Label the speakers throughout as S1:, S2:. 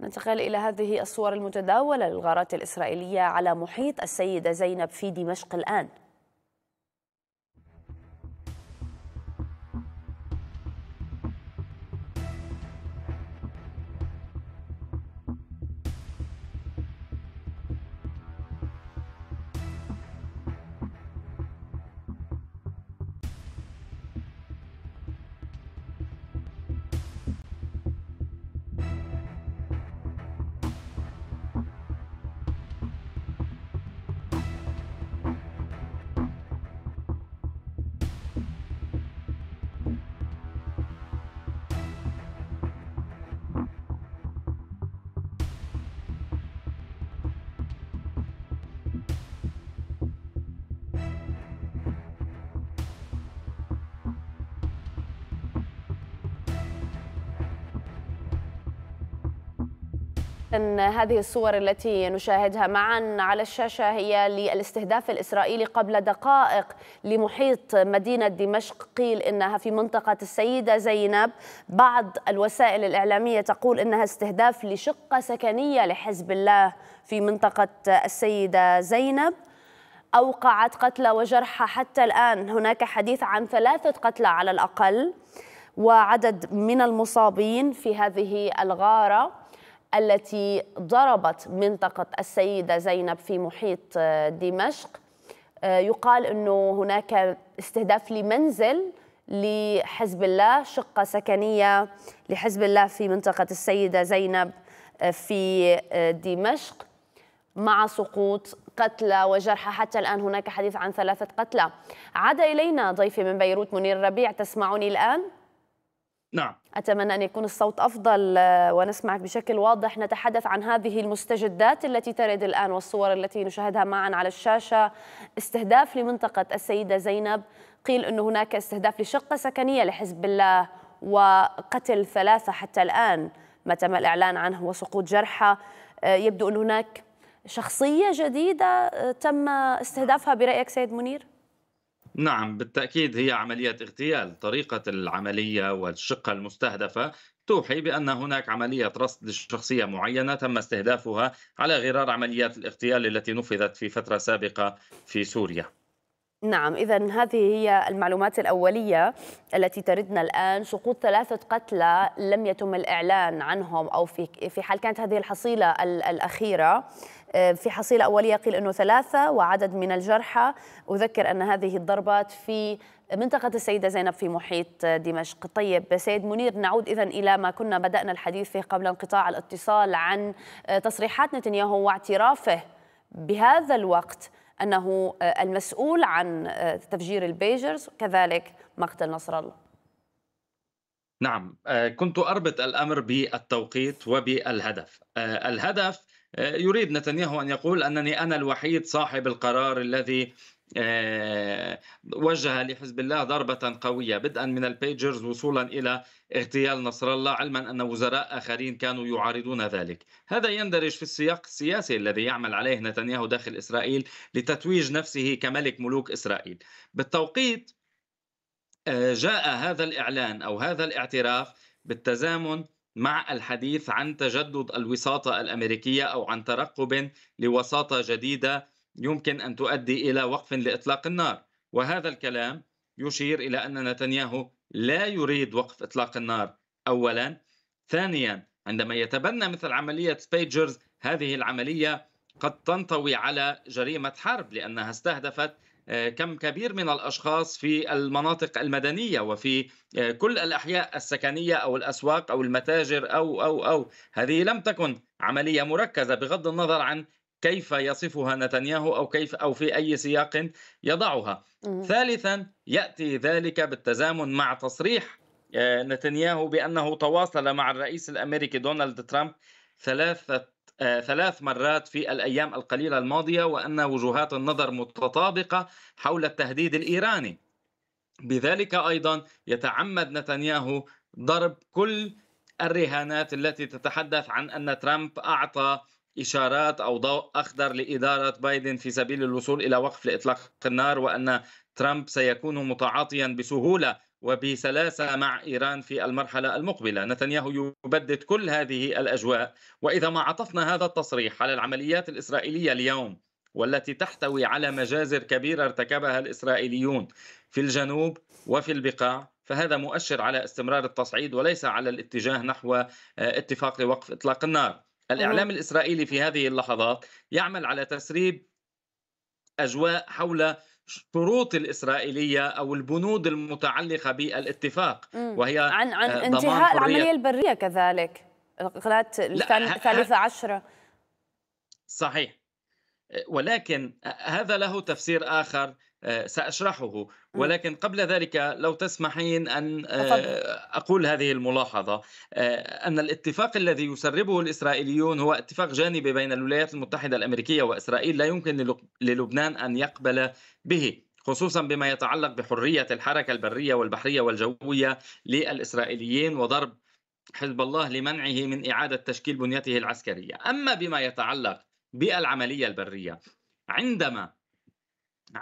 S1: ننتقل إلى هذه الصور المتداولة للغارات الإسرائيلية على محيط السيدة زينب في دمشق الآن هذه الصور التي نشاهدها معا على الشاشة هي للاستهداف الإسرائيلي قبل دقائق لمحيط مدينة دمشق قيل إنها في منطقة السيدة زينب بعض الوسائل الإعلامية تقول إنها استهداف لشقة سكنية لحزب الله في منطقة السيدة زينب أوقعت قتلى وجرحى حتى الآن هناك حديث عن ثلاثة قتلى على الأقل وعدد من المصابين في هذه الغارة التي ضربت منطقة السيدة زينب في محيط آه، دمشق آه، يقال أنه هناك استهداف لمنزل لحزب الله شقة سكنية لحزب الله في منطقة السيدة زينب آه، في دمشق مع سقوط قتلى وجرحى حتى الآن هناك حديث عن ثلاثة قتلى عاد إلينا ضيفي من بيروت منير ربيع تسمعني الآن؟ نعم أتمنى أن يكون الصوت أفضل آه، ونسمعك بشكل واضح نتحدث عن هذه المستجدات التي ترد الآن والصور التي نشاهدها معا على الشاشة استهداف لمنطقة السيدة زينب قيل أن هناك استهداف لشقة سكنية لحزب الله وقتل ثلاثة حتى الآن ما تم الإعلان عنه وسقوط جرحى آه، يبدو أن هناك شخصية جديدة آه، تم استهدافها برأيك سيد منير؟
S2: نعم بالتأكيد هي عملية اغتيال طريقة العملية والشقة المستهدفة توحي بأن هناك عملية رصد لشخصية معينة تم استهدافها على غرار عمليات الاغتيال التي نفذت في فترة سابقة في سوريا
S1: نعم إذا هذه هي المعلومات الأولية التي تردنا الآن سقوط ثلاثة قتلى لم يتم الإعلان عنهم أو في في حال كانت هذه الحصيلة الأخيرة آه، في حصيلة أولية قيل أنه ثلاثة وعدد من الجرحى أذكر أن هذه الضربات في منطقة السيدة زينب في محيط دمشق طيب سيد منير نعود إذا إلى ما كنا بدأنا الحديث فيه قبل انقطاع الاتصال عن آه، تصريحات نتنياهو واعترافه بهذا الوقت أنه آه، المسؤول عن آه، تفجير البيجرز كذلك مقتل نصر الله
S2: نعم آه، كنت أربط الأمر بالتوقيت وبالهدف الهدف يريد نتنياهو أن يقول أنني أنا الوحيد صاحب القرار الذي آه، وجه لحزب الله ضربة قوية بدءا من البيجرز وصولا إلى اغتيال نصر الله علما أن وزراء آخرين كانوا يعارضون ذلك هذا يندرج في السياق السياسي الذي يعمل عليه نتنياهو داخل إسرائيل لتتويج نفسه كملك ملوك إسرائيل بالتوقيت آه، جاء هذا الإعلان أو هذا الاعتراف بالتزامن مع الحديث عن تجدد الوساطة الأمريكية أو عن ترقب لوساطة جديدة يمكن أن تؤدي إلى وقف لإطلاق النار وهذا الكلام يشير إلى أن نتنياهو لا يريد وقف إطلاق النار أولا ثانيا عندما يتبنى مثل عملية سبيجرز هذه العملية قد تنطوي على جريمة حرب لأنها استهدفت آه، كم كبير من الاشخاص في المناطق المدنيه وفي آه، كل الاحياء السكنيه او الاسواق او المتاجر او او او هذه لم تكن عمليه مركزه بغض النظر عن كيف يصفها نتنياهو او كيف او في اي سياق يضعها. ثالثا ياتي ذلك بالتزامن مع تصريح آه، نتنياهو بانه تواصل مع الرئيس الامريكي دونالد ترامب ثلاثه آه، ثلاث مرات في الايام القليله الماضيه وان وجهات النظر متطابقه حول التهديد الايراني. بذلك ايضا يتعمد نتنياهو ضرب كل الرهانات التي تتحدث عن ان ترامب اعطى إشارات أو ضوء أخضر لإدارة بايدن في سبيل الوصول إلى وقف لإطلاق النار وأن ترامب سيكون متعاطيا بسهولة وبسلاسة مع إيران في المرحلة المقبلة نتنياهو يبدد كل هذه الأجواء وإذا ما عطفنا هذا التصريح على العمليات الإسرائيلية اليوم والتي تحتوي على مجازر كبيرة ارتكبها الإسرائيليون في الجنوب وفي البقاع فهذا مؤشر على استمرار التصعيد وليس على الاتجاه نحو اتفاق لوقف إطلاق النار الإعلام الإسرائيلي في هذه اللحظات يعمل على تسريب أجواء حول الشروط الإسرائيلية أو البنود المتعلقة بالاتفاق وهي عن, عن آه، انتهاء العملية
S1: البرية كذلك الغلاءات الثالثة عشرة
S2: صحيح آه، ولكن آه، هذا له تفسير آخر آه، ساشرحه ولكن قبل ذلك لو تسمحين ان آه، اقول هذه الملاحظه آه، ان الاتفاق الذي يسربه الاسرائيليون هو اتفاق جانبي بين الولايات المتحده الامريكيه واسرائيل لا يمكن للبنان ان يقبل به خصوصا بما يتعلق بحريه الحركه البريه والبحريه والجويه للاسرائيليين وضرب حزب الله لمنعه من اعاده تشكيل بنيته العسكريه، اما بما يتعلق بالعمليه البريه عندما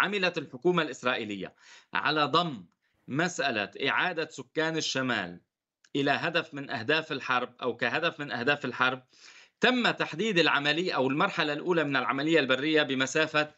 S2: عملت الحكومة الإسرائيلية على ضم مسألة إعادة سكان الشمال إلى هدف من أهداف الحرب أو كهدف من أهداف الحرب تم تحديد العملية أو المرحلة الأولى من العملية البرية بمسافة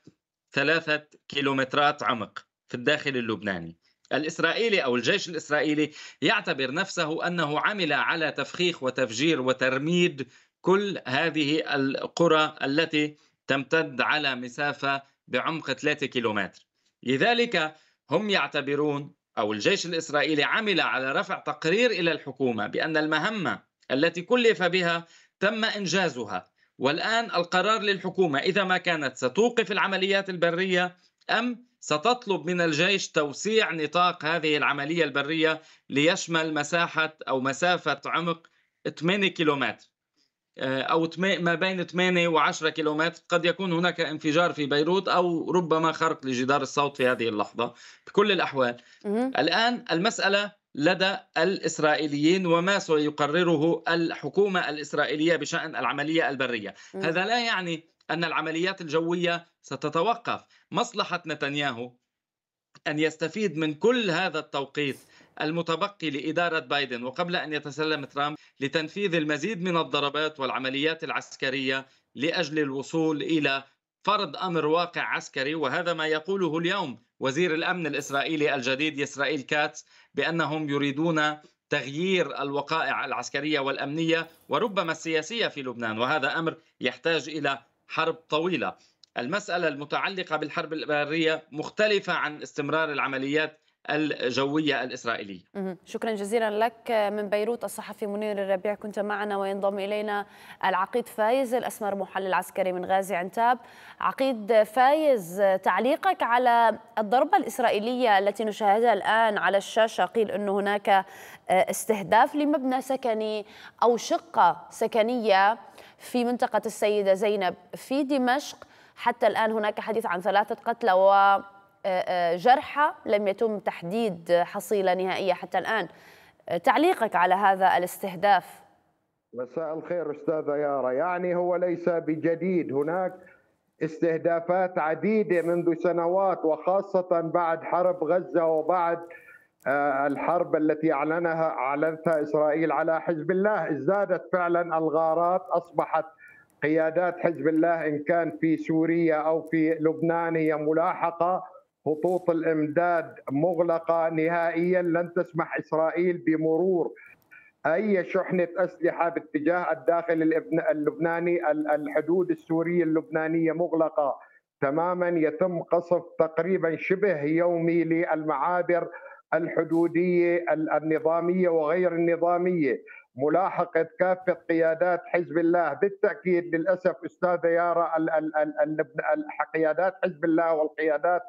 S2: ثلاثة كيلومترات عمق في الداخل اللبناني الإسرائيلي أو الجيش الإسرائيلي يعتبر نفسه أنه عمل على تفخيخ وتفجير وترميد كل هذه القرى التي تمتد على مسافة بعمق 3 كيلومتر لذلك هم يعتبرون أو الجيش الإسرائيلي عمل على رفع تقرير إلى الحكومة بأن المهمة التي كلف بها تم إنجازها والآن القرار للحكومة إذا ما كانت ستوقف العمليات البرية أم ستطلب من الجيش توسيع نطاق هذه العملية البرية ليشمل مساحة أو مسافة عمق 8 كيلومتر آه، أو ما بين 8 و10 كيلومتر قد يكون هناك انفجار في بيروت أو ربما خرق لجدار الصوت في هذه اللحظة بكل الأحوال الآن المسألة لدى الإسرائيليين وما سيقرره الحكومة الإسرائيلية بشأن العملية البرية هذا لا يعني أن العمليات الجوية ستتوقف مصلحة نتنياهو أن يستفيد من كل هذا التوقيت المتبقي لإدارة بايدن وقبل أن يتسلم ترامب لتنفيذ المزيد من الضربات والعمليات العسكرية لأجل الوصول إلى فرض أمر واقع عسكري وهذا ما يقوله اليوم وزير الأمن الإسرائيلي الجديد يسرائيل كاتس بأنهم يريدون تغيير الوقائع العسكرية والأمنية وربما السياسية في لبنان وهذا أمر يحتاج إلى حرب طويلة المسألة المتعلقة بالحرب البرية مختلفة عن استمرار العمليات الجوية الإسرائيلية
S1: شكرا جزيلا لك من بيروت الصحفي منير الربيع كنت معنا وينضم إلينا العقيد فايز الأسمر محلل عسكري من غازي عنتاب عقيد فايز تعليقك على الضربة الإسرائيلية التي نشاهدها الآن على الشاشة قيل أن هناك آه، استهداف لمبنى سكني أو شقة سكنية في منطقة السيدة زينب في دمشق حتى الآن هناك حديث عن ثلاثة قتلى و آه، آه، جرحى لم يتم تحديد حصيلة نهائية حتى الآن آه، تعليقك على هذا الاستهداف
S3: مساء الخير أستاذة يارا يعني هو ليس بجديد هناك استهدافات عديدة منذ سنوات وخاصة بعد حرب غزة وبعد الحرب التي اعلنها اعلنتها اسرائيل على حزب الله ازدادت فعلا الغارات اصبحت قيادات حزب الله ان كان في سوريا او في لبنان هي ملاحقه خطوط الامداد مغلقه نهائيا لن تسمح اسرائيل بمرور اي شحنه اسلحه باتجاه الداخل اللبناني الحدود السوريه اللبنانيه مغلقه تماما يتم قصف تقريبا شبه يومي للمعابر الحدوديه النظاميه وغير النظاميه ملاحقه كافه قيادات حزب الله بالتاكيد للاسف استاذه يارا قيادات حزب الله والقيادات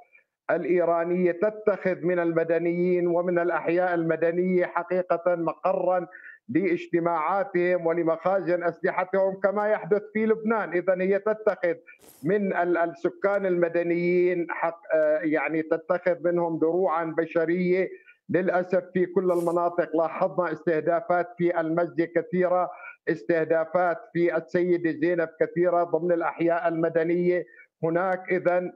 S3: الايرانيه تتخذ من المدنيين ومن الاحياء المدنيه حقيقه مقرا لاجتماعاتهم ولمخازن اسلحتهم كما يحدث في لبنان، اذا هي تتخذ من السكان المدنيين حق آه، يعني تتخذ منهم دروعا بشريه للاسف في كل المناطق لاحظنا استهدافات في المسجد كثيره، استهدافات في السيده زينب كثيره ضمن الاحياء المدنيه، هناك اذا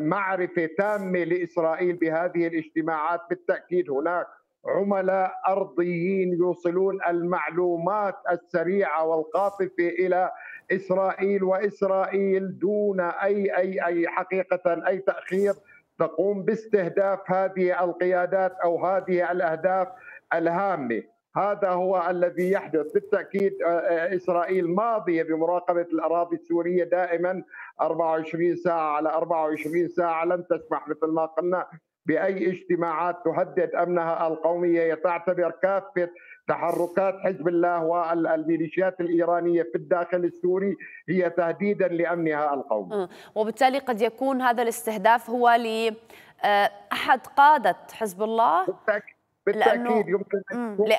S3: معرفه تامه لاسرائيل بهذه الاجتماعات بالتاكيد هناك عملاء ارضيين يوصلون المعلومات السريعه والقاطفه الى اسرائيل واسرائيل دون اي اي اي حقيقه اي تاخير تقوم باستهداف هذه القيادات او هذه الاهداف الهامه هذا هو الذي يحدث بالتاكيد آه، آه، اسرائيل ماضيه بمراقبه الاراضي السوريه دائما 24 ساعه على 24 ساعه لم تسمح مثل ما قلنا باي اجتماعات تهدد امنها القوميه تعتبر كافه تحركات حزب الله والميليشيات الإيرانية في الداخل السوري هي تهديدا لأمنها القومي
S1: وبالتالي قد يكون هذا الاستهداف هو لأحد قادة حزب الله
S3: بالتأكيد بالتاكيد يمكن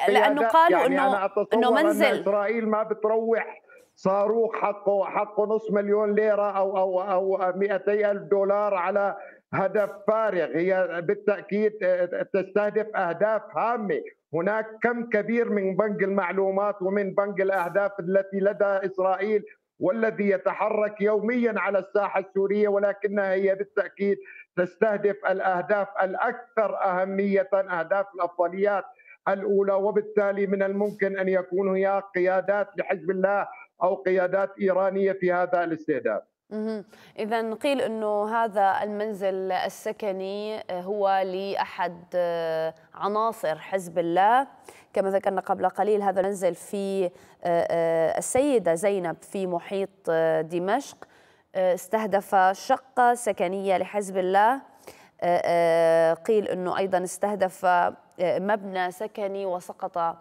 S3: لانه قالوا يعني انه انه منزل إن اسرائيل ما بتروح صاروخ حقه حقه نص مليون ليره او او او 200 الف دولار على هدف فارغ هي بالتاكيد آه، آه، تستهدف اهداف هامه هناك كم كبير من بنك المعلومات ومن بنك الاهداف التي لدى اسرائيل والذي يتحرك يوميا على الساحه السوريه ولكنها هي بالتاكيد تستهدف الاهداف الاكثر اهميه اهداف الافضليات الاولى وبالتالي من الممكن ان يكون هناك قيادات لحزب الله او قيادات ايرانيه في هذا الاستهداف.
S1: إذا قيل أنه هذا المنزل السكني هو لأحد عناصر حزب الله كما ذكرنا قبل قليل هذا المنزل في آه، آه، السيدة زينب في محيط آه، دمشق آه، استهدف شقة سكنية لحزب الله آه، آه، قيل أنه أيضا استهدف مبنى سكني وسقط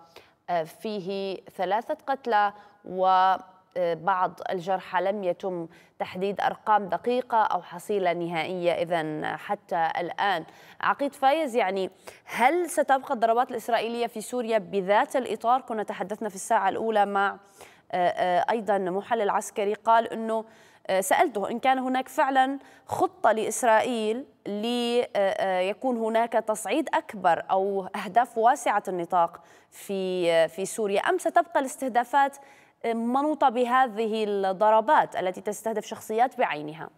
S1: فيه ثلاثة قتلى وبعض الجرحى لم يتم تحديد أرقام دقيقة أو حصيلة نهائية إذا حتى الآن عقيد فايز يعني هل ستبقى الضربات الإسرائيلية في سوريا بذات الإطار كنا تحدثنا في الساعة الأولى مع أيضا محلل عسكري قال أنه سألته إن كان هناك فعلا خطة لإسرائيل ليكون هناك تصعيد أكبر أو أهداف واسعة النطاق في في سوريا أم ستبقى الاستهدافات منوطة بهذه الضربات التي تستهدف شخصيات بعينها؟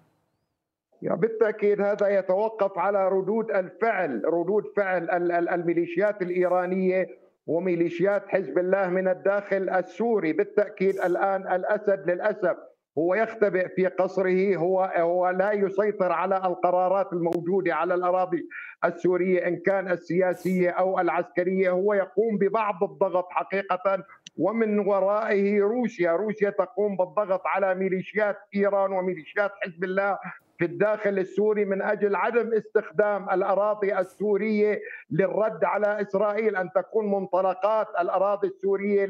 S3: يعني بالتاكيد هذا يتوقف على ردود الفعل، ردود فعل الميليشيات الايرانيه وميليشيات حزب الله من الداخل السوري، بالتاكيد الان الاسد للاسف هو يختبئ في قصره هو هو لا يسيطر على القرارات الموجوده على الاراضي السوريه ان كان السياسيه او العسكريه هو يقوم ببعض الضغط حقيقه ومن ورائه روسيا، روسيا تقوم بالضغط على ميليشيات ايران وميليشيات حزب الله في الداخل السوري من اجل عدم استخدام الاراضي السوريه للرد على اسرائيل، ان تكون منطلقات الاراضي السوريه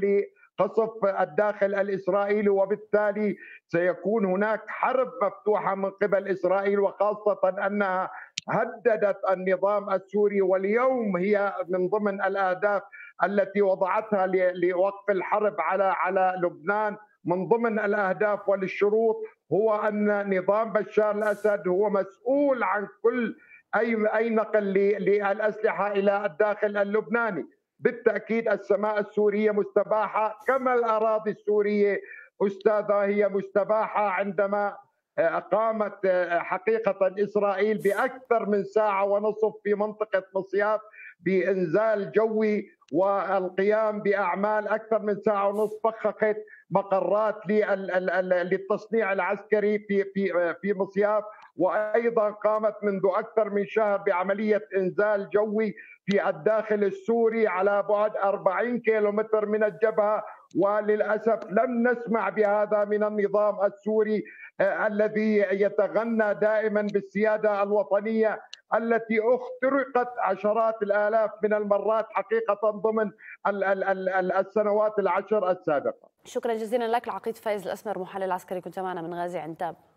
S3: قصف الداخل الاسرائيلي وبالتالي سيكون هناك حرب مفتوحه من قبل اسرائيل وخاصه انها هددت النظام السوري واليوم هي من ضمن الاهداف التي وضعتها لوقف الحرب على على لبنان من ضمن الاهداف والشروط هو ان نظام بشار الاسد هو مسؤول عن كل اي اي نقل للاسلحه الى الداخل اللبناني بالتاكيد السماء السوريه مستباحه كما الاراضي السوريه استاذه هي مستباحه عندما آه، قامت آه، حقيقه اسرائيل باكثر من ساعه ونصف في منطقه مصياف بانزال جوي والقيام باعمال اكثر من ساعه ونصف فخخت مقرات للتصنيع العسكري في في آه، في مصياف وايضا قامت منذ اكثر من شهر بعمليه انزال جوي في الداخل السوري على بعد 40 كيلومتر من الجبهة وللأسف لم نسمع بهذا من النظام السوري آه، الذي يتغنى دائما بالسيادة الوطنية التي اخترقت عشرات الالاف من المرات حقيقه ضمن السنوات العشر السابقه. شكرا
S1: جزيلا لك العقيد فايز الاسمر محلل عسكري كنت معنا من غازي عنتاب.